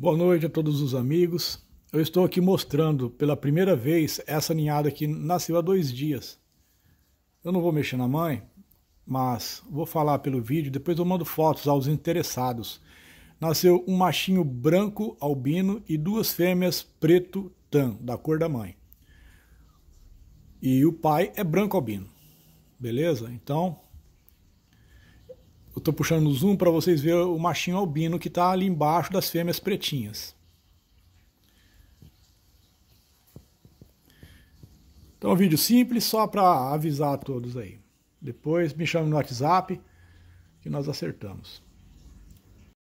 Boa noite a todos os amigos. Eu estou aqui mostrando pela primeira vez essa ninhada que nasceu há dois dias. Eu não vou mexer na mãe, mas vou falar pelo vídeo, depois eu mando fotos aos interessados. Nasceu um machinho branco albino e duas fêmeas preto tan, da cor da mãe. E o pai é branco albino. Beleza? Então, Estou puxando o zoom para vocês verem o machinho albino que está ali embaixo das fêmeas pretinhas. Então, é um vídeo simples só para avisar a todos aí. Depois me chame no WhatsApp que nós acertamos.